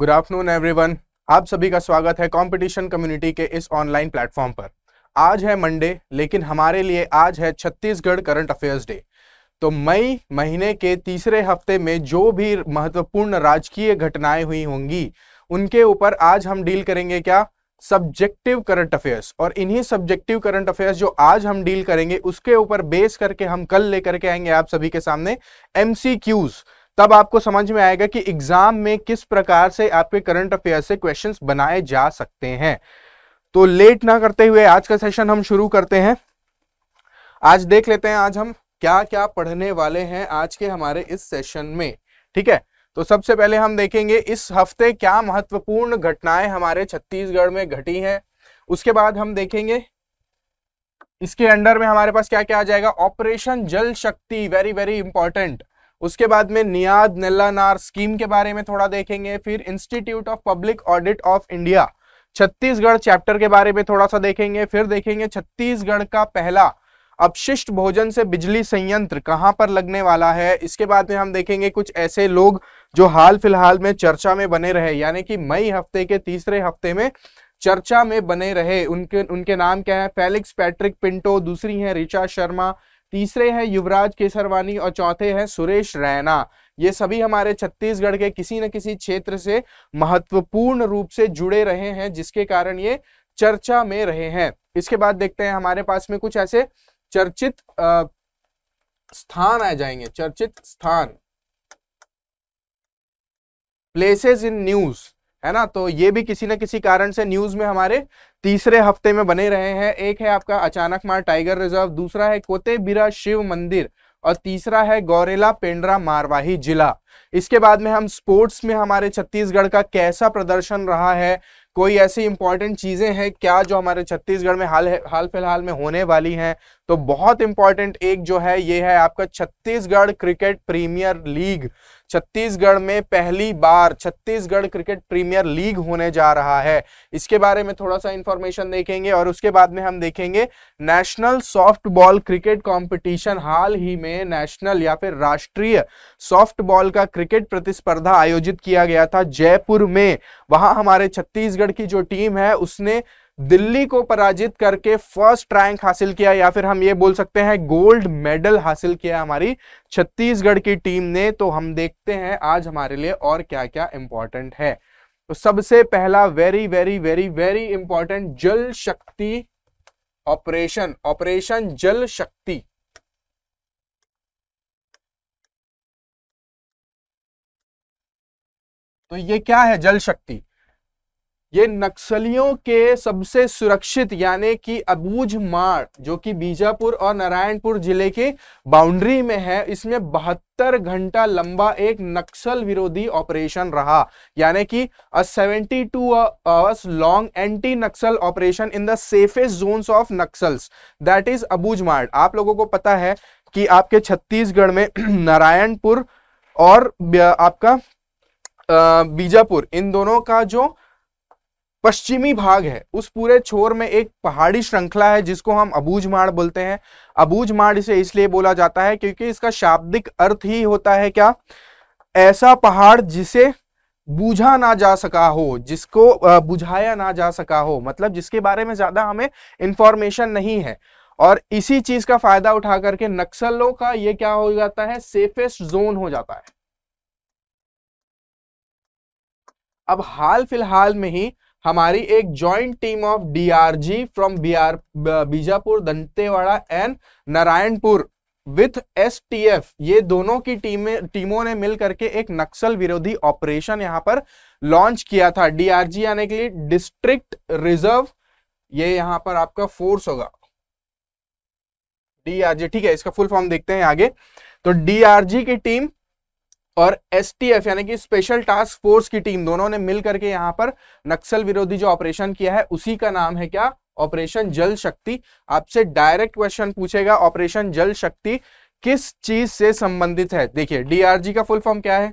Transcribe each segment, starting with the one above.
good afternoon everyone आप सभी का स्वागत है कंपटीशन कम्युनिटी के इस ऑनलाइन प्लेटफॉर्म पर आज है मंडे लेकिन हमारे लिए आज है छत्तीसगढ़ करंट अफेयर्स डे तो मई महीने के तीसरे हफ्ते में जो भी महत्वपूर्ण राजकीय घटनाएं हुई होंगी उनके ऊपर आज हम डील करेंगे क्या सब्जेक्टिव करंट अफेयर्स और इन्हीं सब्जेक्टिव करंट अफेयर्स जो आज हम डील करेंगे उसके ऊपर बेस करके हम कल लेकर के आएंगे आप सभी के सामने एमसीक्यूज़ तब आपको समझ में आएगा कि एग्जाम में किस प्रकार से आपके करंट अफेयर से क्वेश्चन बनाए जा सकते हैं तो लेट ना करते हुए आज का सेशन हम शुरू करते हैं आज देख लेते हैं आज हम क्या क्या पढ़ने वाले हैं आज के हमारे इस सेशन में ठीक है तो सबसे पहले हम देखेंगे इस हफ्ते क्या महत्वपूर्ण घटनाएं हमारे छत्तीसगढ़ में घटी हैं उसके बाद हम देखेंगे इसके अंडर में हमारे पास क्या क्या आ जाएगा ऑपरेशन जल शक्ति वेरी वेरी इंपॉर्टेंट उसके बाद में नियाद नार स्कीम के बारे में थोड़ा देखेंगे फिर institute of public audit of India Chhattisgarh chapter के बारे में थोड़ा सा देखेंगे फिर देखेंगे छत्तीसगढ़ का पहला अपशिष्ट भोजन से बिजली संयंत्र कहाँ पर लगने वाला है इसके बाद में हम देखेंगे कुछ ऐसे लोग जो हाल फिलहाल में चर्चा में बने रहे यानी कि मई हफ्ते के तीसरे हफ्ते में चर्चा में बने रहे उनके उनके नाम क्या है फेलिक्स पैट्रिक पिंटो दूसरी है रिचा शर्मा तीसरे हैं युवराज केसरवानी और चौथे हैं सुरेश रैना ये सभी हमारे छत्तीसगढ़ के किसी न किसी क्षेत्र से महत्वपूर्ण रूप से जुड़े रहे हैं जिसके कारण ये चर्चा में रहे हैं इसके बाद देखते हैं हमारे पास में कुछ ऐसे चर्चित स्थान आ जाएंगे चर्चित स्थान प्लेसेस इन न्यूज़ है ना तो ये भी किसी न किसी कारण से न्यूज में हमारे तीसरे हफ्ते में बने रहे हैं एक है आपका अचानक मार टाइगर रिजर्व दूसरा है कोतेबिरा शिव मंदिर और तीसरा है गौरेला पेंड्रा मारवाही जिला इसके बाद में हम स्पोर्ट्स में हमारे छत्तीसगढ़ का कैसा प्रदर्शन रहा है कोई ऐसी इंपॉर्टेंट चीजें हैं क्या जो हमारे छत्तीसगढ़ में हाल हाल फिलहाल में होने वाली हैं तो बहुत इंपॉर्टेंट एक जो है ये है आपका Chhattisgarh cricket premier league Chhattisgarh में पहली बार छत्तीसगढ़ क्रिकेट प्रीमियर लीग होने जा रहा है इसके बारे में थोड़ा सा इंफॉर्मेशन देखेंगे और उसके बाद में हम देखेंगे national softball cricket competition हाल ही में नेशनल या फिर राष्ट्रीय सॉफ्ट बॉल का क्रिकेट प्रतिस्पर्धा आयोजित किया गया था जयपुर में वहां हमारे छत्तीसगढ़ की जो टीम है उसने दिल्ली को पराजित करके फर्स्ट रैंक हासिल किया या फिर हम ये बोल सकते हैं गोल्ड मेडल हासिल किया हमारी छत्तीसगढ़ की टीम ने तो हम देखते हैं आज हमारे लिए और क्या क्या इंपॉर्टेंट है तो सबसे पहला very very very very important Jal Shakti operation operation जल शक्ति तो ये क्या है जल शक्ति ये नक्सलियों के सबसे सुरक्षित यानी कि अबूझ मार जो कि बीजापुर और नारायणपुर जिले के बाउंड्री में है इसमें बहत्तर घंटा लंबा एक नक्सल विरोधी ऑपरेशन रहा यानी कि a 72 two hours long anti Naxal operation in the safest zones of Naxals that is Abujhmarh आप लोगों को पता है कि आपके छत्तीसगढ़ में नारायणपुर और आपका बीजापुर इन दोनों का जो पश्चिमी भाग है उस पूरे छोर में एक पहाड़ी श्रृंखला है जिसको हम अबूझ माड़ बोलते हैं अबूझ माड़ इसे इसलिए बोला जाता है क्योंकि इसका शाब्दिक अर्थ ही होता है क्या ऐसा पहाड़ जिसे बूझा ना जा सका हो जिसको बुझाया ना जा सका हो मतलब जिसके बारे में ज्यादा हमें इंफॉर्मेशन नहीं है और इसी चीज का फायदा उठा करके नक्सलों का ये क्या हो जाता है सेफेस्ट जोन हो जाता है अब हाल फिलहाल में ही हमारी एक joint team of DRG from Bihar Bijapur Dantewada and Narayanpur with F ये दोनों की टीमें टीमों ने मिल करके एक नक्सल विरोधी ऑपरेशन यहां पर लॉन्च किया था डीआरजी आने के लिए डिस्ट्रिक्ट रिजर्व ये यहां पर आपका फोर्स होगा डीआरजी ठीक है इसका फुल फॉर्म देखते हैं आगे तो डीआरजी की टीम और एसटीएफ यानी कि स्पेशल टास्क फोर्स की टीम दोनों ने मिलकर के यहाँ पर नक्सल विरोधी जो ऑपरेशन किया है उसी का नाम है क्या ऑपरेशन जल शक्ति आपसे डायरेक्ट क्वेश्चन पूछेगा ऑपरेशन जल शक्ति किस चीज से संबंधित है देखिए डीआरजी का फुल फॉर्म क्या है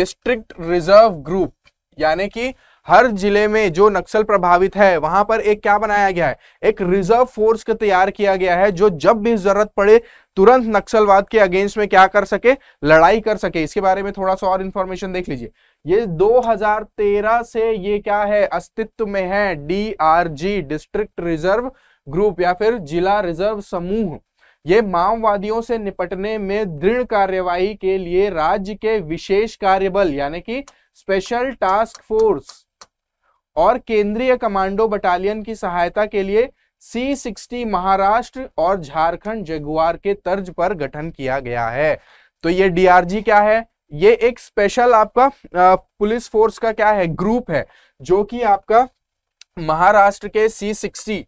डिस्ट्रिक्ट रिजर्व ग्रुप यानी कि हर जिले में जो नक्सल प्रभावित है वहां पर एक क्या बनाया गया है एक रिजर्व फोर्स का तैयार किया गया है जो जब भी जरूरत पड़े तुरंत नक्सलवाद के अगेंस्ट में क्या कर सके लड़ाई कर सके इसके बारे में थोड़ा सा और इंफॉर्मेशन देख लीजिए ये 2013 से ये क्या है अस्तित्व में है डीआरजी डिस्ट्रिक्ट रिजर्व ग्रुप या फिर जिला रिजर्व समूह ये माओवादियों से निपटने में दृढ़ कार्यवाही के लिए राज्य के विशेष कार्यबल यानी कि स्पेशल टास्क फोर्स और केंद्रीय कमांडो बटालियन की सहायता के लिए सी सिक्सटी महाराष्ट्र और झारखंड जगुआर के तर्ज पर गठन किया गया है तो ये डीआरजी क्या है ये एक स्पेशल आपका पुलिस फोर्स का क्या है ग्रुप है जो कि आपका महाराष्ट्र के सी सिक्सटी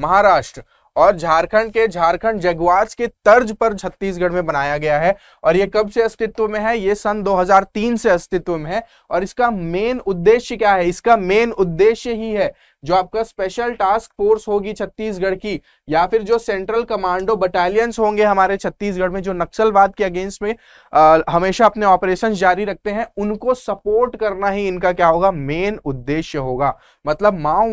महाराष्ट्र और झारखंड के झारखंड जगवाज के तर्ज पर छत्तीसगढ़ में बनाया गया है और ये कब से अस्तित्व में है ये सन 2003 से अस्तित्व में है और इसका मेन उद्देश्य क्या है इसका मेन उद्देश्य ही है जो आपका स्पेशल टास्क फोर्स होगी छत्तीसगढ़ की या फिर जो सेंट्रल कमांडो बटालियंस होंगे हमारे छत्तीसगढ़ में जो नक्सलवाद के अगेंस्ट में आ, हमेशा अपने ऑपरेशन जारी रखते हैं उनको सपोर्ट करना ही इनका क्या होगा मेन उद्देश्य होगा मतलब माओ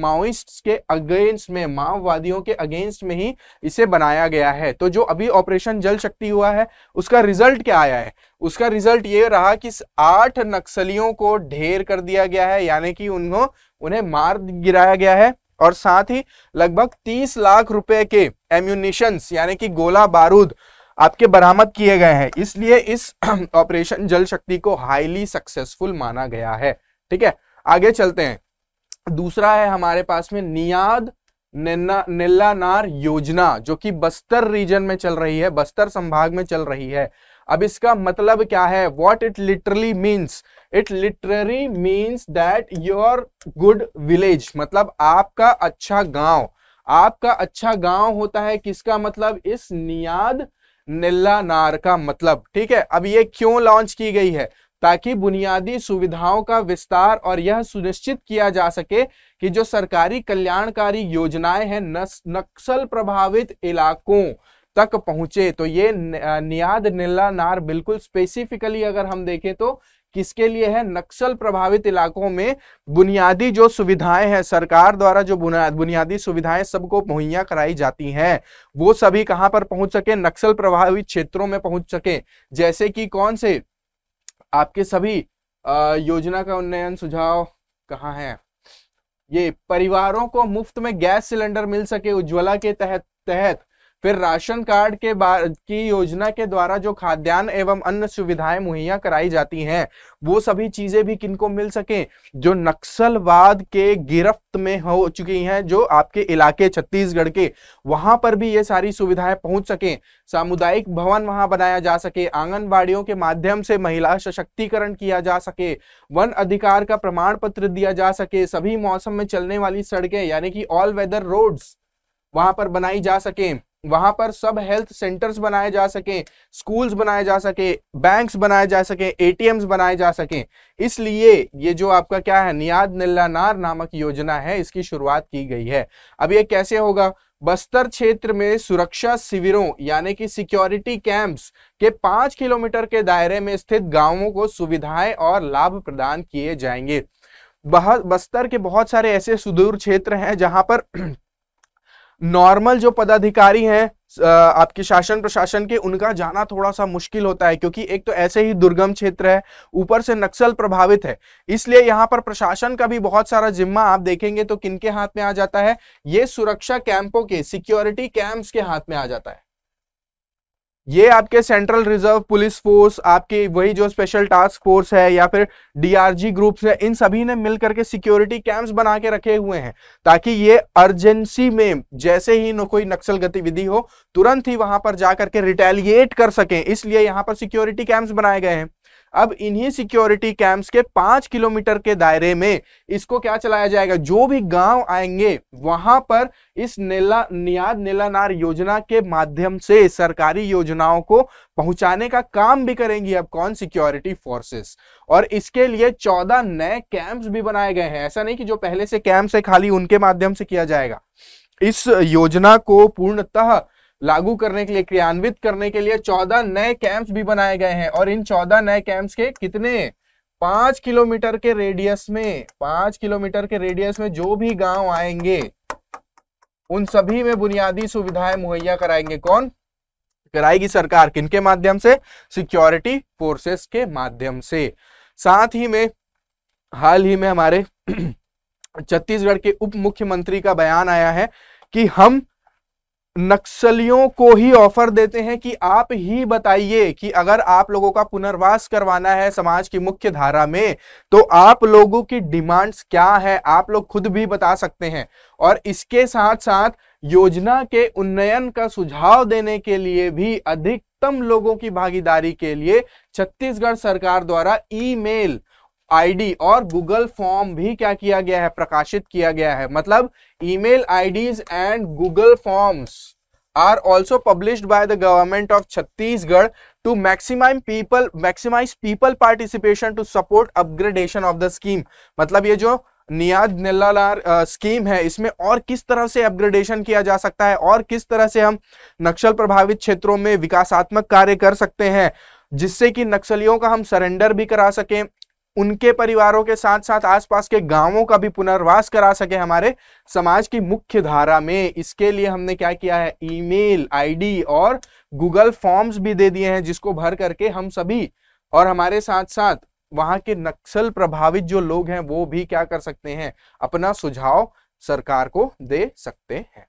माओइस्ट के अगेंस्ट में माओवादियों के अगेंस्ट में ही इसे बनाया गया है तो जो अभी ऑपरेशन जल शक्ति हुआ है उसका रिजल्ट क्या आया है उसका रिजल्ट ये रहा कि आठ नक्सलियों को ढेर कर दिया गया है यानी कि उन्हों उन्हें मार गिराया गया है और साथ ही लगभग तीस लाख रुपए के एम्यूनिशंस यानी कि गोला बारूद आपके बरामद किए गए हैं इसलिए इस ऑपरेशन जल शक्ति को हाईली सक्सेसफुल माना गया है ठीक है आगे चलते हैं दूसरा है हमारे पास में नियाद नेल्लानार योजना जो कि बस्तर रीजन में चल रही है बस्तर संभाग में चल रही है अब इसका मतलब क्या है what it literally means it literally means that your good village मतलब आपका अच्छा गांव आपका अच्छा गांव होता है किसका मतलब इस नियाद नीला नार का मतलब ठीक है अब ये क्यों लॉन्च की गई है ताकि बुनियादी सुविधाओं का विस्तार और यह सुनिश्चित किया जा सके कि जो सरकारी कल्याणकारी योजनाएं हैं नक्सल प्रभावित इलाकों तक पहुंचे तो ये नियाद नीला नार बिल्कुल स्पेसिफिकली अगर हम देखें तो किसके लिए है नक्सल प्रभावित इलाकों में बुनियादी जो सुविधाएं हैं सरकार द्वारा जो बुनियादी सुविधाएं सबको मुहैया कराई जाती हैं वो सभी कहाँ पर पहुंच सके नक्सल प्रभावित क्षेत्रों में पहुंच सके जैसे कि कौन से आपके सभी आ, योजना का उन्नयन सुझाव कहाँ है ये परिवारों को मुफ्त में गैस सिलेंडर मिल सके उज्ज्वला के तहत तहत फिर राशन कार्ड के बाद की योजना के द्वारा जो खाद्यान्न एवं अन्य सुविधाएं मुहैया कराई जाती हैं वो सभी चीजें भी किनको मिल सके जो नक्सलवाद के गिरफ्त में हो चुकी हैं जो आपके इलाके छत्तीसगढ़ के वहां पर भी ये सारी सुविधाएं पहुंच सके सामुदायिक भवन वहां बनाया जा सके आंगनबाड़ियों के माध्यम से महिला सशक्तिकरण किया जा सके वन अधिकार का प्रमाण पत्र दिया जा सके सभी मौसम में चलने वाली सड़कें यानी कि ऑल वेदर रोड्स वहां पर बनाई जा सके वहां पर सब हेल्थ सेंटर्स बनाए जा सके स्कूल्स बनाए जा सके बैंक्स बनाए जा सके एटीएम्स बनाए जा सके इसलिए ये जो आपका क्या है नियाद निल्लानार नामक योजना है इसकी शुरुआत की गई है अब ये कैसे होगा बस्तर क्षेत्र में सुरक्षा शिविरों यानी कि सिक्योरिटी कैंप्स के पांच किलोमीटर के दायरे में स्थित गांवों को सुविधाएं और लाभ प्रदान किए जाएंगे बस्तर के बहुत सारे ऐसे सुदूर क्षेत्र हैं जहां पर नॉर्मल जो पदाधिकारी हैं आपके शासन प्रशासन के उनका जाना थोड़ा सा मुश्किल होता है क्योंकि एक तो ऐसे ही दुर्गम क्षेत्र है ऊपर से नक्सल प्रभावित है इसलिए यहाँ पर प्रशासन का भी बहुत सारा जिम्मा आप देखेंगे तो किनके हाथ में आ जाता है ये सुरक्षा कैंपों के सिक्योरिटी कैंप्स के हाथ में आ जाता है ये आपके सेंट्रल रिजर्व पुलिस फोर्स आपके वही जो स्पेशल टास्क फोर्स है या फिर डीआरजी ग्रुप्स है इन सभी ने मिल करके सिक्योरिटी कैंप्स बना के रखे हुए हैं ताकि ये अर्जेंसी में जैसे ही न कोई नक्सल गतिविधि हो तुरंत ही वहां पर जाकर के रिटेलिएट कर सकें इसलिए यहाँ पर सिक्योरिटी कैंप्स बनाए गए हैं अब इन्हीं सिक्योरिटी कैंप्स के पांच किलोमीटर के दायरे में इसको क्या चलाया जाएगा जो भी गांव आएंगे वहां पर इस नेला नियाद नेलानार योजना के माध्यम से सरकारी योजनाओं को पहुंचाने का काम भी करेंगी अब कौन सिक्योरिटी फोर्सेस और इसके लिए चौदह नए कैंप्स भी बनाए गए हैं ऐसा नहीं कि जो पहले से कैंप्स है खाली उनके माध्यम से किया जाएगा इस योजना को पूर्णतः लागू करने के लिए क्रियान्वित करने के लिए चौदह नए कैंप्स भी बनाए गए हैं और इन चौदह नए कैंप्स के कितने पांच किलोमीटर के रेडियस में पांच किलोमीटर के रेडियस में जो भी गांव आएंगे उन सभी में बुनियादी सुविधाएं मुहैया कराएंगे कौन कराएगी सरकार किनके माध्यम से सिक्योरिटी फोर्सेस के माध्यम से साथ ही में हाल ही में हमारे छत्तीसगढ़ के उप मुख्यमंत्री का बयान आया है कि हम नक्सलियों को ही ऑफर देते हैं कि आप ही बताइए कि अगर आप लोगों का पुनर्वास करवाना है समाज की मुख्य धारा में तो आप लोगों की डिमांड्स क्या है आप लोग खुद भी बता सकते हैं और इसके साथ साथ योजना के उन्नयन का सुझाव देने के लिए भी अधिकतम लोगों की भागीदारी के लिए छत्तीसगढ़ सरकार द्वारा ईमेल आईडी और गूगल फॉर्म भी क्या किया गया है प्रकाशित किया गया है मतलब email IDs and Google forms are also published by the government of Chhattisgarh to maximize people maximize people participation to support upgradation of the scheme मतलब ये जो नियाज निल्लालार स्कीम है इसमें और किस तरह से अपग्रेडेशन किया जा सकता है और किस तरह से हम नक्सल प्रभावित क्षेत्रों में विकासात्मक कार्य कर सकते हैं जिससे कि नक्सलियों का हम सरेंडर भी करा सकें उनके परिवारों के साथ साथ आसपास के गांवों का भी पुनर्वास करा सके हमारे समाज की मुख्य धारा में इसके लिए हमने क्या किया है ईमेल आईडी और गूगल फॉर्म्स भी दे दिए हैं जिसको भर करके हम सभी और हमारे साथ साथ वहां के नक्सल प्रभावित जो लोग हैं वो भी क्या कर सकते हैं अपना सुझाव सरकार को दे सकते हैं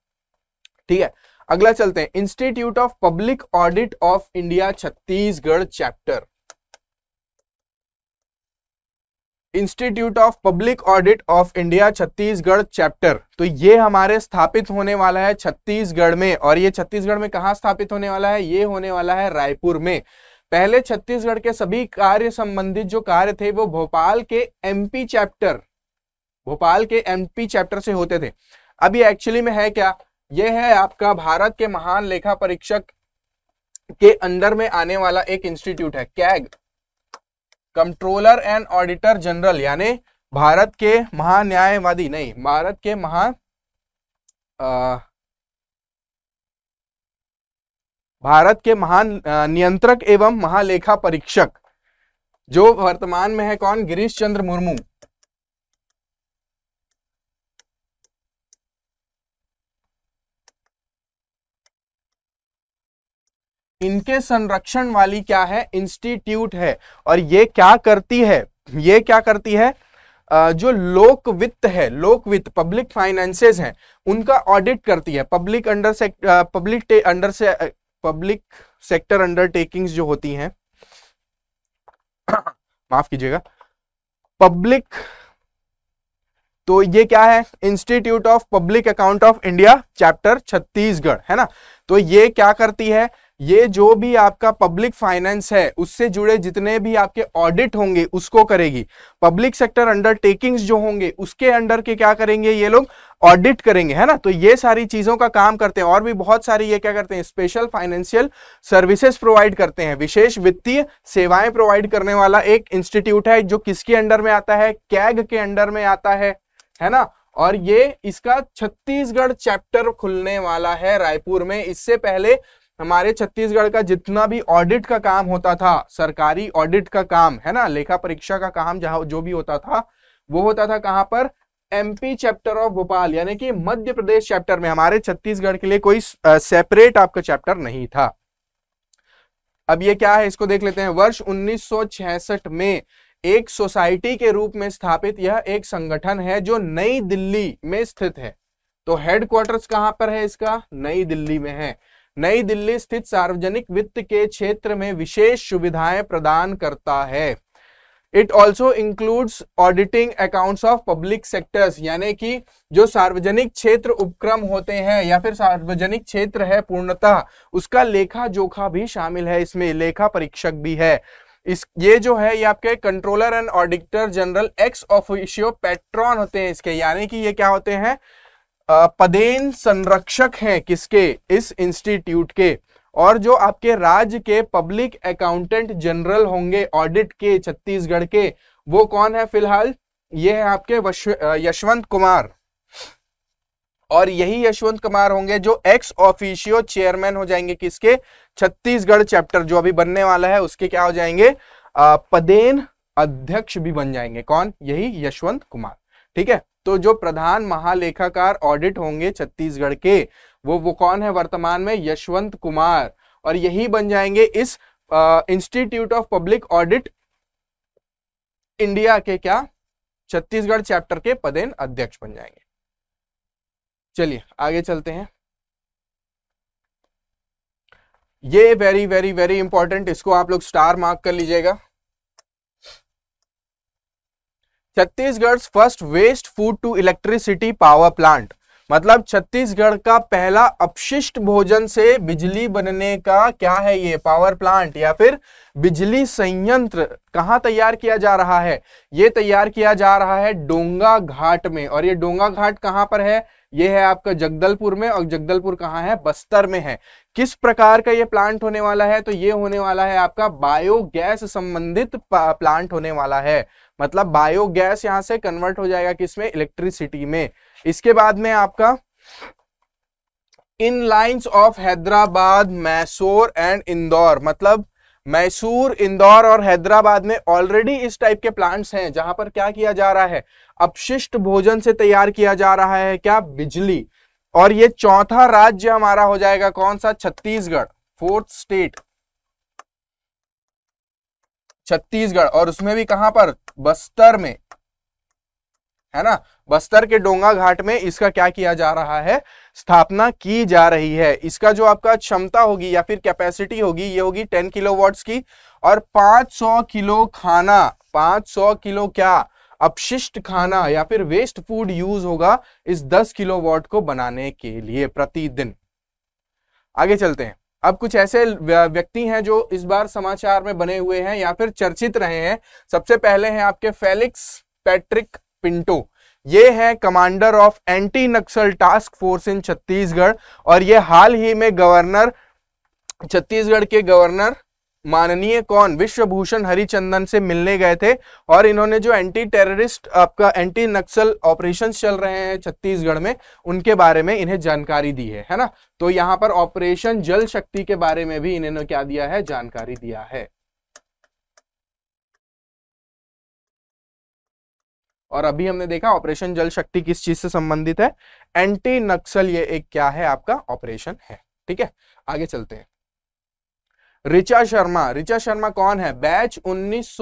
ठीक है अगला चलते हैं institute of public audit of India Chhattisgarh chapter institute of public audit of India Chhattisgarh chapter तो ये हमारे स्थापित होने वाला है छत्तीसगढ़ में और ये छत्तीसगढ़ में कहा स्थापित होने वाला है ये होने वाला है रायपुर में पहले छत्तीसगढ़ के सभी कार्य संबंधित जो कार्य थे वो भोपाल के एमपी चैप्टर भोपाल के एमपी चैप्टर से होते थे अब एक्चुअली में है क्या ये है आपका भारत के महान लेखा परीक्षक के अंदर में आने वाला एक इंस्टीट्यूट है CAG controller and auditor general यानी भारत के महान्यायवादी नहीं भारत के महा आ, भारत के महान नियंत्रक एवं महालेखा परीक्षक जो वर्तमान में है कौन गिरीश चंद्र मुर्मू इनके संरक्षण वाली क्या है इंस्टीट्यूट है और ये क्या करती है ये क्या करती है जो लोक वित्त है लोक वित्त पब्लिक फाइनेंसेस हैं उनका ऑडिट करती है पब्लिक अंडर पब्लिक अंडर से पब्लिक सेक्टर अंडरटेकिंग्स जो होती हैं माफ कीजिएगा पब्लिक तो ये क्या है institute of public account of India chapter Chhattisgarh है ना तो ये क्या करती है ये जो भी आपका पब्लिक फाइनेंस है उससे जुड़े जितने भी आपके ऑडिट होंगे उसको करेगी पब्लिक सेक्टर अंडरटेकिंग्स जो होंगे उसके अंडर के क्या करेंगे ये लोग ऑडिट करेंगे है ना तो ये सारी चीजों का काम करते हैं और भी बहुत सारी ये क्या करते हैं स्पेशल फाइनेंशियल सर्विसेज प्रोवाइड करते हैं विशेष वित्तीय सेवाएं प्रोवाइड करने वाला एक इंस्टीट्यूट है जो किसके अंडर में आता है कैग के अंडर में आता है है ना और ये इसका छत्तीसगढ़ चैप्टर खुलने वाला है रायपुर में इससे पहले हमारे छत्तीसगढ़ का जितना भी ऑडिट का काम होता था सरकारी ऑडिट का काम है ना लेखा परीक्षा का काम जहां जो भी होता था वो होता था कहां पर एमपी चैप्टर ऑफ भोपाल यानी कि मध्य प्रदेश चैप्टर में हमारे छत्तीसगढ़ के लिए कोई सेपरेट आपका चैप्टर नहीं था अब ये क्या है इसको देख लेते हैं वर्ष 1966 में एक सोसाइटी के रूप में स्थापित यह एक संगठन है जो नई दिल्ली में स्थित है तो हेडक्वार्टर्स कहां पर है इसका नई दिल्ली में है नई दिल्ली स्थित सार्वजनिक वित्त के क्षेत्र में विशेष सुविधाएं प्रदान करता है it also includes auditing accounts of public sectors यानी कि जो सार्वजनिक क्षेत्र उपक्रम होते हैं या फिर सार्वजनिक क्षेत्र है पूर्णतः उसका लेखा जोखा भी शामिल है इसमें लेखा परीक्षक भी है इस ये जो है ये आपके controller and auditor general ex officio patron होते हैं इसके यानी कि ये क्या होते हैं पदेन संरक्षक हैं किसके इस इंस्टीट्यूट के और जो आपके राज्य के पब्लिक अकाउंटेंट जनरल होंगे ऑडिट के छत्तीसगढ़ के वो कौन है फिलहाल ये है आपके यशवंत कुमार और यही यशवंत कुमार होंगे जो एक्स ऑफिशियो चेयरमैन हो जाएंगे किसके छत्तीसगढ़ चैप्टर जो अभी बनने वाला है उसके क्या हो जाएंगे पदेन अध्यक्ष भी बन जाएंगे कौन यही यशवंत कुमार ठीक है तो जो प्रधान महालेखाकार ऑडिट होंगे छत्तीसगढ़ के वो वो कौन है वर्तमान में यशवंत कुमार और यही बन जाएंगे इस institute of public audit India के क्या छत्तीसगढ़ चैप्टर के पदेन अध्यक्ष बन जाएंगे चलिए आगे चलते हैं ये वेरी वेरी वेरी इंपॉर्टेंट इसको आप लोग स्टार मार्क कर लीजिएगा Chhattisgarh first waste food to electricity power plant मतलब छत्तीसगढ़ का पहला अपशिष्ट भोजन से बिजली बनने का क्या है ये पावर प्लांट या फिर बिजली संयंत्र कहाँ तैयार किया जा रहा है ये तैयार किया जा रहा है डोंगा घाट में और ये डोंगा घाट कहाँ पर है ये है आपका जगदलपुर में और जगदलपुर कहाँ है बस्तर में है किस प्रकार का ये प्लांट होने वाला है तो ये होने वाला है आपका बायोगैस संबंधित प्लांट होने वाला है मतलब बायोगैस यहाँ से कन्वर्ट हो जाएगा किसमें इलेक्ट्रिसिटी में इसके बाद में आपका in lines of Hyderabad Mysore and Indore मतलब मैसूर इंदौर और हैदराबाद में ऑलरेडी इस टाइप के प्लांट्स हैं जहां पर क्या किया जा रहा है अपशिष्ट भोजन से तैयार किया जा रहा है क्या बिजली और ये चौथा राज्य हमारा हो जाएगा कौन सा छत्तीसगढ़ फोर्थ स्टेट छत्तीसगढ़ और उसमें भी कहां पर बस्तर में है ना बस्तर के डोंगा घाट में इसका क्या किया जा रहा है स्थापना की जा रही है इसका जो आपका क्षमता होगी या फिर कैपेसिटी होगी ये होगी 10 किलो की और 500 किलो खाना 500 किलो क्या अपशिष्ट खाना या फिर वेस्ट फूड यूज होगा इस 10 किलोवाट को बनाने के लिए प्रतिदिन आगे चलते हैं अब कुछ ऐसे व्यक्ति हैं जो इस बार समाचार में बने हुए हैं या फिर चर्चित रहे हैं सबसे पहले हैं आपके फेलिक्स पैट्रिक पिंटो ये हैं commander of anti Naxal task force in Chhattisgarh और ये हाल ही में गवर्नर छत्तीसगढ़ के गवर्नर माननीय कौन विश्वभूषण हरिचंदन से मिलने गए थे और इन्होंने जो एंटी टेररिस्ट आपका एंटी नक्सल ऑपरेशन चल रहे हैं छत्तीसगढ़ में उनके बारे में इन्हें जानकारी दी है है ना तो यहाँ पर ऑपरेशन जल शक्ति के बारे में भी इन्होंने क्या दिया है जानकारी दिया है और अभी हमने देखा ऑपरेशन जल शक्ति किस चीज से संबंधित है एंटी नक्सल ये एक क्या है आपका ऑपरेशन है ठीक है आगे चलते हैं ऋचा शर्मा ऋचा शर्मा कौन है बैच उन्नीस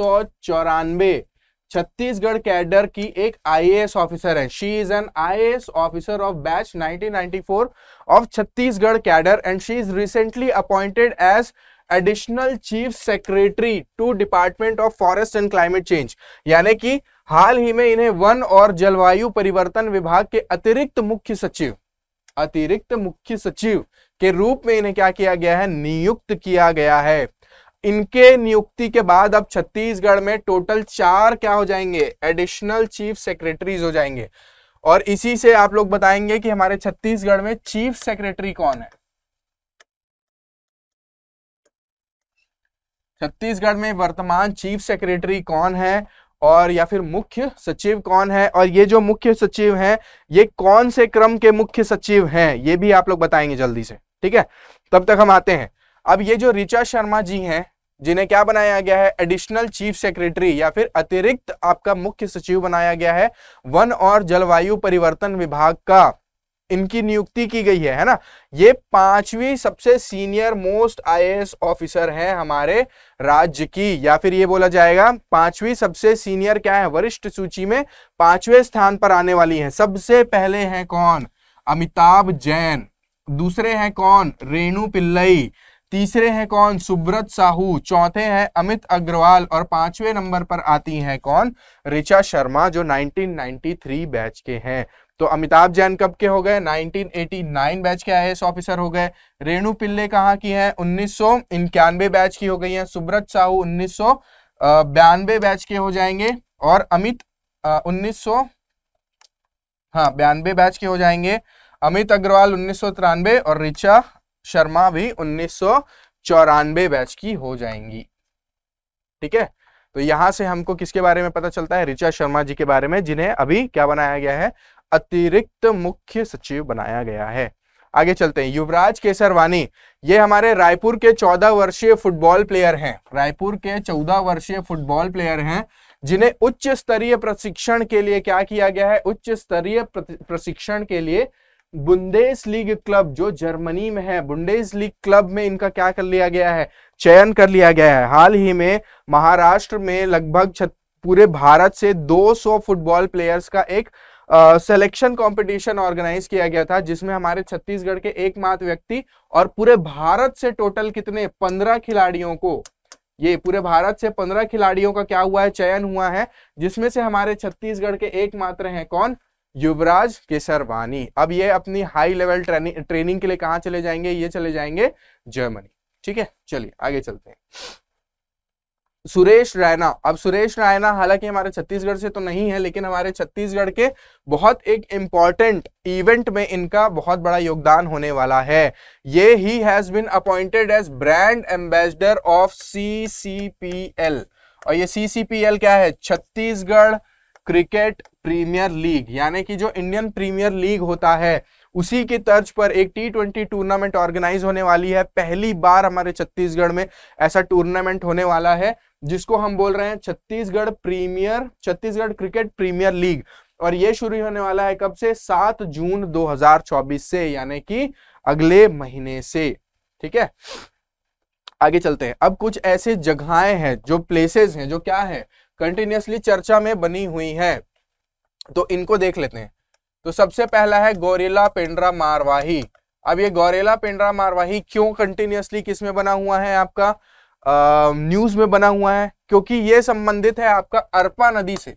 छत्तीसगढ़ कैडर की एक आईएएस ऑफिसर है she is an IAS officer of batch 1994 of Chhattisgarh cadre and she is recently appointed as additional chief secretary to department of forest and climate change यानी कि हाल ही में इन्हें वन और जलवायु परिवर्तन विभाग के अतिरिक्त मुख्य सचिव अतिरिक्त मुख्य सचिव के रूप में इन्हें क्या किया गया है नियुक्त किया गया है इनके नियुक्ति के बाद अब छत्तीसगढ़ में टोटल चार क्या हो जाएंगे एडिशनल चीफ सेक्रेटरीज हो जाएंगे और इसी से आप लोग बताएंगे कि हमारे छत्तीसगढ़ में चीफ सेक्रेटरी कौन है छत्तीसगढ़ में वर्तमान चीफ सेक्रेटरी कौन है और या फिर मुख्य सचिव कौन है और ये जो मुख्य सचिव हैं ये कौन से क्रम के मुख्य सचिव हैं ये भी आप लोग बताएंगे जल्दी से ठीक है तब तक हम आते हैं अब ये जो ऋचा शर्मा जी हैं जिन्हें क्या बनाया गया है एडिशनल चीफ सेक्रेटरी या फिर अतिरिक्त आपका मुख्य सचिव बनाया गया है वन और जलवायु परिवर्तन विभाग का इनकी नियुक्ति की गई है है ना ये पांचवी सबसे सीनियर मोस्ट आईएएस ऑफिसर हैं हमारे राज्य की या फिर ये बोला जाएगा पांचवी सबसे सीनियर क्या है वरिष्ठ सूची में पांचवें स्थान पर आने वाली है सबसे पहले हैं कौन अमिताभ जैन दूसरे हैं कौन रेणु पिल्लई तीसरे हैं कौन सुब्रत साहू चौथे हैं अमित अग्रवाल और पांचवें नंबर पर आती हैं कौन ऋचा शर्मा जो 1993 बैच के हैं तो अमिताभ जैन कब के हो गए 1989 बैच के आई ऑफिसर हो गए रेणु पिल्ले कहाँ की हैं उन्नीस बैच की हो गई हैं सुब्रत साहू उन्नीस बयानवे बैच के हो जाएंगे और अमित उन्नीस हाँ बयानबे बैच के हो जाएंगे अमित अग्रवाल उन्नीस और ऋचा शर्मा भी उन्नीस बैच की हो जाएंगी ठीक है तो यहां से हमको किसके बारे में पता चलता है ऋचा शर्मा जी के बारे में जिन्हें अभी क्या बनाया गया है अतिरिक्त मुख्य सचिव बनाया गया है आगे चलते हैं युवराज केसरवानी ये हमारे रायपुर के चौदह वर्षीय फुटबॉल प्लेयर हैं रायपुर के चौदह वर्षीय फुटबॉल प्लेयर हैं जिन्हें उच्च स्तरीय प्रशिक्षण के लिए क्या किया गया है उच्च स्तरीय प्रशिक्षण के लिए बुंदेस लीग क्लब जो जर्मनी में है बुंदेस लीग क्लब में इनका क्या कर लिया गया है चयन कर लिया गया है हाल ही में महाराष्ट्र में लगभग पूरे भारत से 200 फुटबॉल प्लेयर्स का एक सिलेक्शन कंपटीशन ऑर्गेनाइज किया गया था जिसमें हमारे छत्तीसगढ़ के एकमात्र व्यक्ति और पूरे भारत से टोटल कितने पंद्रह खिलाड़ियों को ये पूरे भारत से पंद्रह खिलाड़ियों का क्या हुआ है चयन हुआ है जिसमें से हमारे छत्तीसगढ़ के एकमात्र हैं कौन युवराज केसरवानी अब ये अपनी हाई लेवल ट्रेनिंग ट्रेनिंग के लिए कहाँ चले जाएंगे ये चले जाएंगे जर्मनी ठीक है चलिए आगे चलते हैं सुरेश रैना अब सुरेश रैना हालांकि हमारे छत्तीसगढ़ से तो नहीं है लेकिन हमारे छत्तीसगढ़ के बहुत एक इम्पॉर्टेंट इवेंट में इनका बहुत बड़ा योगदान होने वाला है ये he has been appointed as brand ambassador of C और ये सी क्या है छत्तीसगढ़ क्रिकेट प्रीमियर लीग यानी कि जो इंडियन प्रीमियर लीग होता है उसी के तर्ज पर एक टी ट्वेंटी टूर्नामेंट ऑर्गेनाइज होने वाली है पहली बार हमारे छत्तीसगढ़ में ऐसा टूर्नामेंट होने वाला है जिसको हम बोल रहे हैं Chhattisgarh premier Chhattisgarh cricket premier league और ये शुरू होने वाला है कब से सात जून 2024 से यानी कि अगले महीने से ठीक है आगे चलते हैं अब कुछ ऐसे जगहें हैं जो प्लेसेस हैं जो क्या है कंटिन्यूसली चर्चा में बनी हुई है तो इनको देख लेते हैं तो सबसे पहला है गोरेला पेंड्रा मारवाही अब ये गोरेला पेंड्रा मारवाही क्यों कंटिन्यूसली किस में बना हुआ है आपका न्यूज में बना हुआ है क्योंकि ये संबंधित है आपका अरपा नदी से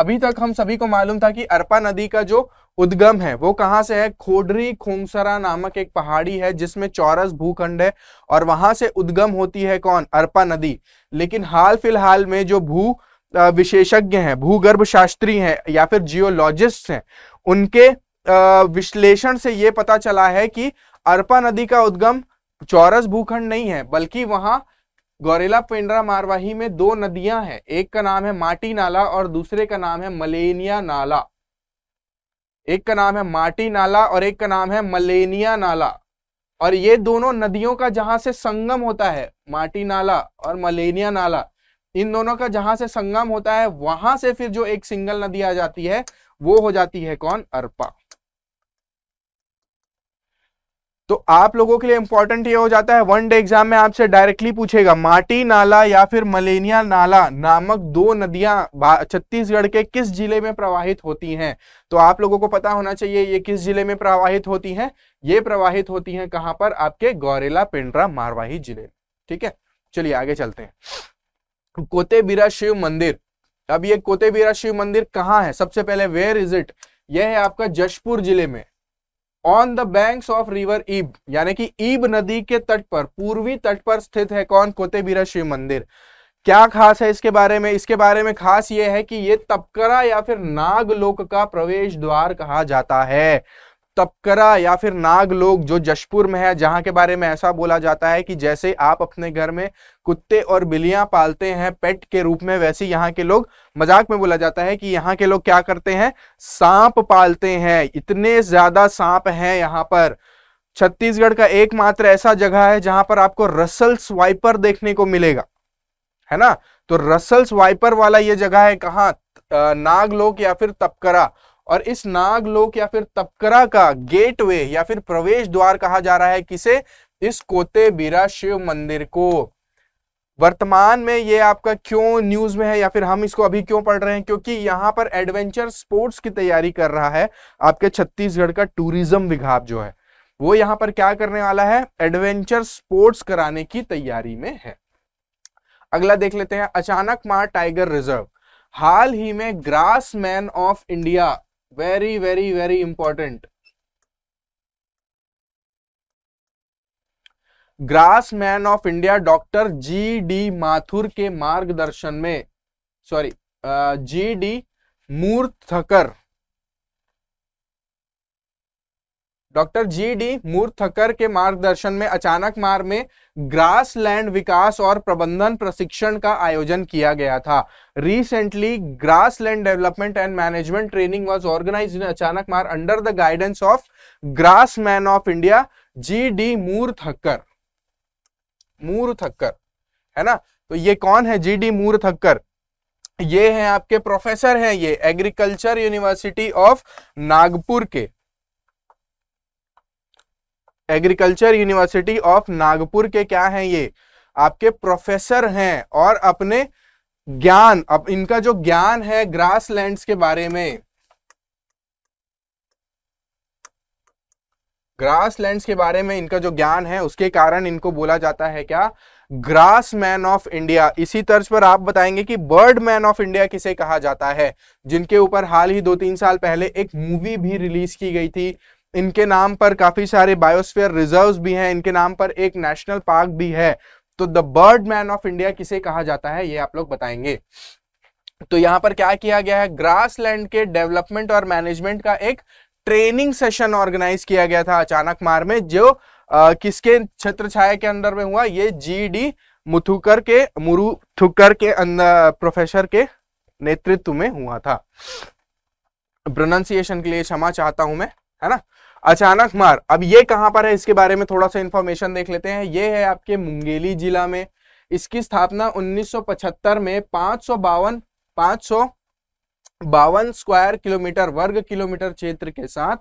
अभी तक हम सभी को मालूम था कि अरपा नदी का जो उद्गम है वो कहाँ से है खोडरी खोंगसरा नामक एक पहाड़ी है जिसमें चौरस भूखंड है और वहां से उद्गम होती है कौन अरपा नदी लेकिन हाल फिलहाल में जो भू विशेषज्ञ हैं भूगर्भ शास्त्री हैं या फिर जियोलॉजिस्ट हैं उनके विश्लेषण से ये पता चला है कि अरपा नदी का उद्गम चौरस भूखंड नहीं है बल्कि वहां गौरेला पेंड्रा मारवाही में दो नदियां हैं एक का नाम है माटी नाला और दूसरे का नाम है मलेनिया नाला एक का नाम है माटी नाला और एक का नाम है मलेनिया नाला और ये दोनों नदियों का जहां से संगम होता है माटी नाला और मलेनिया नाला इन दोनों का जहां से संगम होता है वहां से फिर जो एक सिंगल नदी आ जाती है वो हो जाती है कौन अरपा तो आप लोगों के लिए इंपॉर्टेंट ये हो जाता है वन डे एग्जाम में आपसे डायरेक्टली पूछेगा माटी नाला या फिर मलेनिया नाला नामक दो नदियां छत्तीसगढ़ के किस जिले में प्रवाहित होती हैं तो आप लोगों को पता होना चाहिए ये किस जिले में प्रवाहित होती हैं ये प्रवाहित होती हैं कहां पर आपके गौरेला पिंडरा मारवाही जिले ठीक है चलिए आगे चलते हैं कोतेबीरा शिव मंदिर अब ये कोतेबीरा शिव मंदिर कहाँ है सबसे पहले वेयर इज इट यह है आपका जशपुर जिले में on the banks of river Ib यानी कि ईब नदी के तट पर पूर्वी तट पर स्थित है कौन कोतेबीरा शिव मंदिर क्या खास है इसके बारे में इसके बारे में खास ये है कि ये तपकरा या फिर नागलोक का प्रवेश द्वार कहा जाता है तपकरा या फिर नाग लोग जो जशपुर में है जहां के बारे में ऐसा बोला जाता है कि जैसे आप अपने घर में कुत्ते और बिलियां पालते हैं पेट के रूप में वैसे यहाँ के लोग मजाक में बोला जाता है कि यहाँ के लोग क्या करते हैं सांप पालते हैं इतने ज्यादा सांप हैं यहाँ पर छत्तीसगढ़ का एकमात्र ऐसा जगह है जहां पर आपको रसल स्वाइपर देखने को मिलेगा है ना तो रसल स्वाइपर वाला ये जगह है कहाँ नागलोक या फिर तपकरा और इस नागलोक या फिर तपकरा का गेटवे या फिर प्रवेश द्वार कहा जा रहा है किसे इस कोते बीरा शिव मंदिर को वर्तमान में ये आपका क्यों न्यूज में है या फिर हम इसको अभी क्यों पढ़ रहे हैं क्योंकि यहाँ पर एडवेंचर स्पोर्ट्स की तैयारी कर रहा है आपके छत्तीसगढ़ का टूरिज्म विभाग जो है वो यहाँ पर क्या करने वाला है एडवेंचर स्पोर्ट्स कराने की तैयारी में है अगला देख लेते हैं अचानक मार टाइगर रिजर्व हाल ही में grass man of India very very important grass grassman of India doctor G D Mathur के मार्गदर्शन में sorry G D Murthkar doctor G D Murthkar के मार्गदर्शन में अचानक मार में ग्रास लैंड विकास और प्रबंधन प्रशिक्षण का आयोजन किया गया था recently grass land development and management training was organize in Achanakmar under the guidance of grass man of India G D Murthkar Murthkar है ना तो ये कौन है जी डी मूर्थकर ये हैं आपके प्रोफेसर हैं ये एग्रीकल्चर यूनिवर्सिटी ऑफ नागपुर के एग्रीकल्चर यूनिवर्सिटी ऑफ नागपुर के क्या हैं ये आपके प्रोफेसर हैं और अपने ज्ञान अब इनका जो ज्ञान है ग्रास के बारे में ग्रास के बारे में इनका जो ज्ञान है उसके कारण इनको बोला जाता है क्या ग्रास मैन ऑफ इंडिया इसी तर्ज पर आप बताएंगे कि बर्ड मैन ऑफ इंडिया किसे कहा जाता है जिनके ऊपर हाल ही दो तीन साल पहले एक मूवी भी रिलीज की गई थी इनके नाम पर काफी सारे बायोस्फीयर रिजर्व्स भी हैं इनके नाम पर एक नेशनल पार्क भी है तो the bird man of India किसे कहा जाता है ये आप लोग बताएंगे तो यहाँ पर क्या किया गया है ग्रासलैंड के डेवलपमेंट और मैनेजमेंट का एक ट्रेनिंग सेशन ऑर्गेनाइज किया गया था अचानक मार में जो आ, किसके छत्र छाया के अंदर में हुआ ये जी डी मुथुकर के मुरु थुकर के अंदर प्रोफेसर के नेतृत्व में हुआ था प्रोनाउंसिएशन के लिए क्षमा चाहता हूं मैं है ना अचानक मार अब ये कहां पर है इसके बारे में थोड़ा सा इंफॉर्मेशन देख लेते हैं ये है आपके मुंगेली जिला में इसकी स्थापना 1975 में पांच सौ बावन पांच सौ बावन स्क्वायर किलोमीटर वर्ग किलोमीटर क्षेत्र के साथ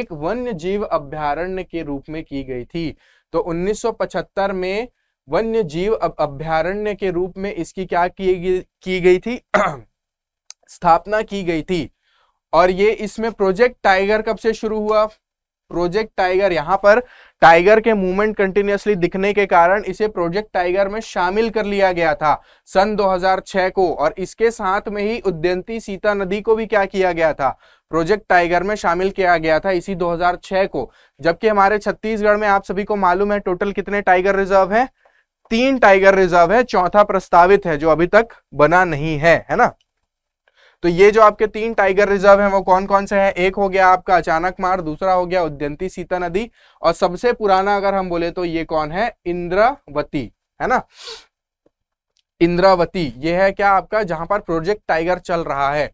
एक वन्य जीव अभ्यारण्य के रूप में की गई थी तो 1975 में वन्य जीव अभ्यारण्य के रूप में इसकी क्या की, की गई थी स्थापना की गई थी और ये इसमें प्रोजेक्ट टाइगर कब से शुरू हुआ प्रोजेक्ट टाइगर यहां पर टाइगर के मूवमेंट कंटिन्यूसली दिखने के कारण इसे प्रोजेक्ट टाइगर में शामिल कर लिया गया था सन 2006 को और इसके साथ में ही उद्यंती सीता नदी को भी क्या किया गया था प्रोजेक्ट टाइगर में शामिल किया गया था इसी 2006 को जबकि हमारे छत्तीसगढ़ में आप सभी को मालूम है टोटल कितने टाइगर रिजर्व है तीन टाइगर रिजर्व है चौथा प्रस्तावित है जो अभी तक बना नहीं है है ना तो ये जो आपके तीन टाइगर रिजर्व हैं वो कौन कौन से हैं एक हो गया आपका अचानक मार दूसरा हो गया उद्यंती सीता नदी और सबसे पुराना अगर हम बोले तो ये कौन है इंद्रावती है ना इंद्रावती ये है क्या आपका जहां पर प्रोजेक्ट टाइगर चल रहा है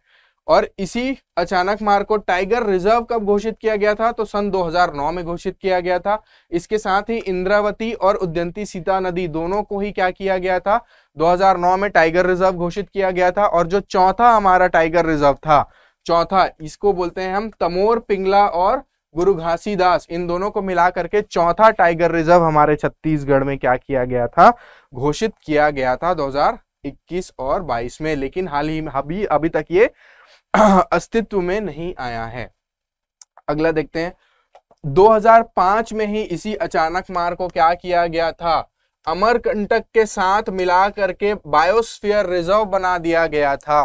और इसी अचानक मार को टाइगर रिजर्व कब घोषित किया गया था तो सन 2009 में घोषित किया गया था इसके साथ ही इंद्रावती और उद्यंती सीता नदी दोनों को ही क्या किया गया था 2009 में टाइगर रिजर्व घोषित किया गया था और जो चौथा हमारा टाइगर रिजर्व था चौथा इसको बोलते हैं हम तमोर पिंगला और गुरु घासीदास इन दोनों को मिला करके चौथा टाइगर रिजर्व हमारे छत्तीसगढ़ में क्या किया गया था घोषित किया गया था 2021 और 22 में लेकिन हाल ही में अभी अभी तक ये अस्तित्व में नहीं आया है अगला देखते हैं 2005 में ही इसी अचानक मार को क्या किया गया था अमरकंटक के साथ मिला करके बायोस्फीयर रिजर्व बना दिया गया था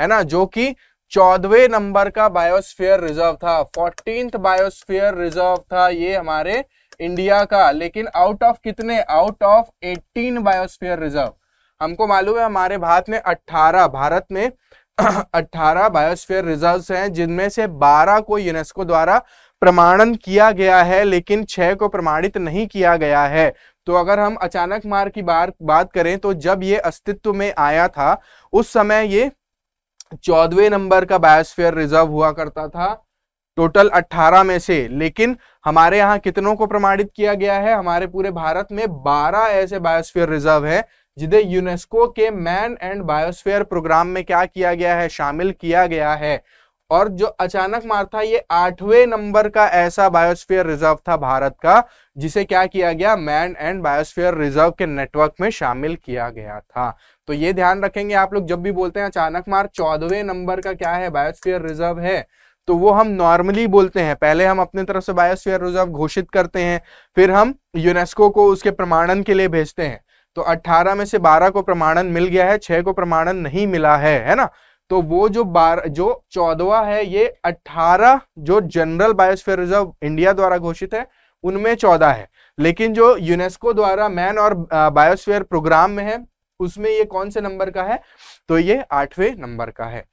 है ना जो कि चौदवे नंबर का बायोस्फीयर रिजर्व था फोर्टींथ बायोस्फीयर रिजर्व था ये हमारे इंडिया का लेकिन आउट ऑफ कितने आउट ऑफ 18 बायोस्फीयर रिजर्व हमको मालूम है हमारे भारत में 18 भारत में 18 बायोस्फीयर रिजर्व्स हैं जिनमें से 12 को यूनेस्को द्वारा प्रमाणन किया गया है लेकिन 6 को प्रमाणित नहीं किया गया है तो अगर हम अचानक मार की बार बात करें तो जब ये अस्तित्व में आया था उस समय ये चौदवे नंबर का बायोस्फीयर रिजर्व हुआ करता था टोटल 18 में से लेकिन हमारे यहाँ कितनों को प्रमाणित किया गया है हमारे पूरे भारत में 12 ऐसे बायोस्फीयर रिजर्व हैं जिधर यूनेस्को के मैन एंड बायोस्फेयर प्रोग्राम में क्या किया गया है शामिल किया गया है और जो अचानक मार था ये आठवें नंबर का ऐसा बायोस्फीयर रिजर्व था भारत का जिसे क्या किया गया मैन एंड बायोस्फीयर रिजर्व के नेटवर्क में शामिल किया गया था तो ये ध्यान रखेंगे आप लोग जब भी बोलते हैं अचानक मार चौदहवें नंबर का क्या है बायोस्फीयर रिजर्व है तो वो हम नॉर्मली बोलते हैं पहले हम अपने तरफ से बायोस्फीयर रिजर्व घोषित करते हैं फिर हम यूनेस्को को उसके प्रमाणन के लिए भेजते हैं तो 18 में से 12 को प्रमाणन मिल गया है 6 को प्रमाणन नहीं मिला है है ना तो वो जो बार जो चौदवा है ये 18 जो जनरल बायोस्फीयर रिजर्व इंडिया द्वारा घोषित है उनमें 14 है लेकिन जो यूनेस्को द्वारा मैन और बायोस्फीयर प्रोग्राम में है उसमें ये कौन से नंबर का है तो ये आठवें नंबर का है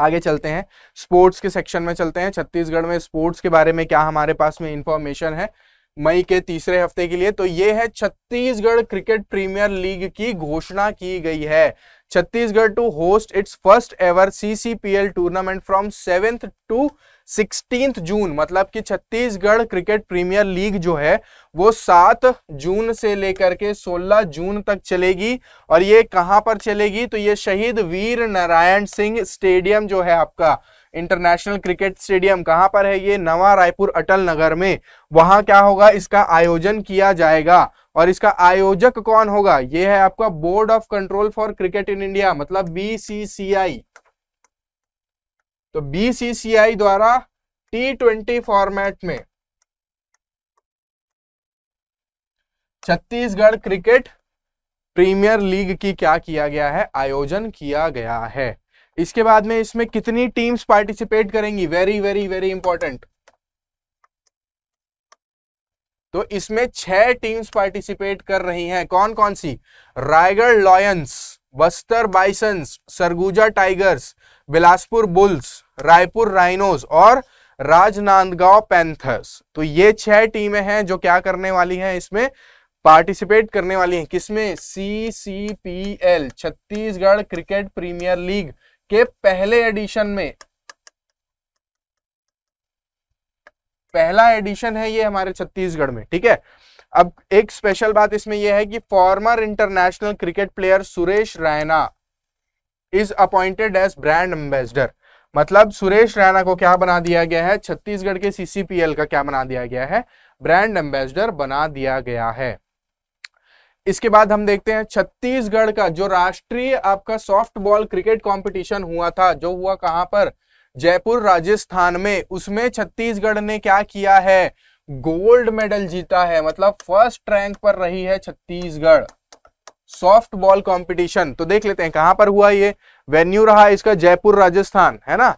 आगे चलते हैं स्पोर्ट्स के सेक्शन में चलते हैं छत्तीसगढ़ में स्पोर्ट्स के बारे में क्या हमारे पास में इंफॉर्मेशन है मई के तीसरे हफ्ते के लिए तो ये है छत्तीसगढ़ क्रिकेट प्रीमियर लीग की घोषणा की गई है Chhattisgarh to host its first ever CCPL tournament from seventh to sixteenth June मतलब कि छत्तीसगढ़ क्रिकेट प्रीमियर लीग जो है वो सात जून से लेकर के सोलह जून तक चलेगी और ये कहाँ पर चलेगी तो ये शहीद वीर नारायण सिंह स्टेडियम जो है आपका इंटरनेशनल क्रिकेट स्टेडियम कहाँ पर है ये नवा रायपुर अटल नगर में वहां क्या होगा इसका आयोजन किया जाएगा और इसका आयोजक कौन होगा ये है आपका board of control for cricket in India मतलब बीसीसीआई तो बीसीसीआई द्वारा टी ट्वेंटी फॉर्मेट में छत्तीसगढ़ क्रिकेट प्रीमियर लीग की क्या किया गया है आयोजन किया गया है इसके बाद में इसमें कितनी टीम्स पार्टिसिपेट करेंगी वेरी वेरी वेरी इंपॉर्टेंट तो इसमें छह टीम्स पार्टिसिपेट कर रही हैं कौन कौन सी Raigarh lions Bastar bisons Surguja tigers Bilaspur bulls Raipur rhinos और राजनांदगांव पैंथर्स तो ये छह टीमें हैं जो क्या करने वाली हैं इसमें पार्टिसिपेट करने वाली हैं किसमें C C P L Chhattisgarh cricket premier league के पहले एडिशन में पहला एडिशन है ये हमारे छत्तीसगढ़ में ठीक है अब एक स्पेशल बात इसमें यह है कि former international cricket player Suresh Raina is appointed as brand ambassador मतलब सुरेश रैना को क्या बना दिया गया है छत्तीसगढ़ के सीसीपीएल का क्या बना दिया गया है ब्रांड एम्बेसडर बना दिया गया है इसके बाद हम देखते हैं छत्तीसगढ़ का जो राष्ट्रीय आपका सॉफ्ट बॉल क्रिकेट कॉम्पिटिशन हुआ था जो हुआ कहां पर जयपुर राजस्थान में उसमें छत्तीसगढ़ ने क्या किया है गोल्ड मेडल जीता है मतलब फर्स्ट रैंक पर रही है छत्तीसगढ़ सॉफ्ट बॉल कॉम्पिटिशन तो देख लेते हैं कहां पर हुआ ये वेन्यू रहा इसका जयपुर राजस्थान है ना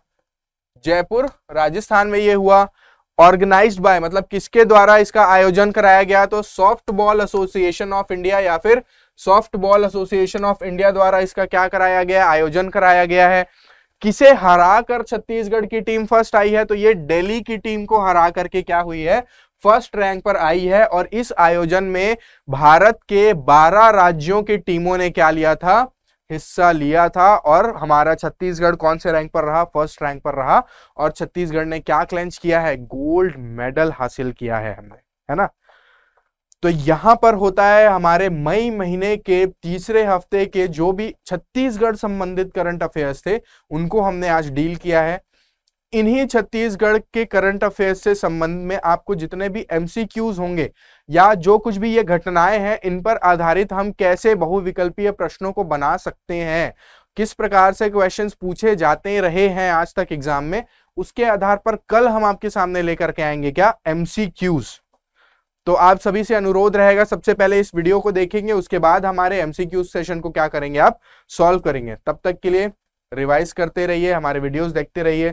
जयपुर राजस्थान में ये हुआ ऑर्गेनाइज्ड बाय मतलब किसके द्वारा इसका आयोजन कराया गया तो soft ball association of India या फिर soft ball association of India द्वारा इसका क्या कराया गया आयोजन कराया गया है किसे हरा कर छत्तीसगढ़ की टीम फर्स्ट आई है तो ये दिल्ली की टीम को हरा करके क्या हुई है फर्स्ट रैंक पर आई है और इस आयोजन में भारत के 12 राज्यों की टीमों ने क्या लिया था हिस्सा लिया था और हमारा छत्तीसगढ़ कौन से रैंक पर रहा फर्स्ट रैंक पर रहा और छत्तीसगढ़ ने क्या क्लेंच किया है गोल्ड मेडल हासिल किया है हमने है ना तो यहां पर होता है हमारे मई महीने के तीसरे हफ्ते के जो भी छत्तीसगढ़ संबंधित करंट अफेयर्स थे उनको हमने आज डील किया है इन्हीं छत्तीसगढ़ के करंट अफेयर्स से संबंध में आपको जितने भी एमसीक्यूज होंगे या जो कुछ भी ये घटनाएं हैं इन पर आधारित हम कैसे बहुविकल्पीय प्रश्नों को बना सकते हैं किस प्रकार से क्वेश्चंस पूछे जाते रहे हैं आज तक एग्जाम में उसके आधार पर कल हम आपके सामने लेकर के आएंगे क्या एम तो आप सभी से अनुरोध रहेगा सबसे पहले इस वीडियो को देखेंगे उसके बाद हमारे एमसीक्यूज सेशन को क्या करेंगे आप सॉल्व करेंगे तब तक के लिए रिवाइज करते रहिए हमारे वीडियोस देखते रहिए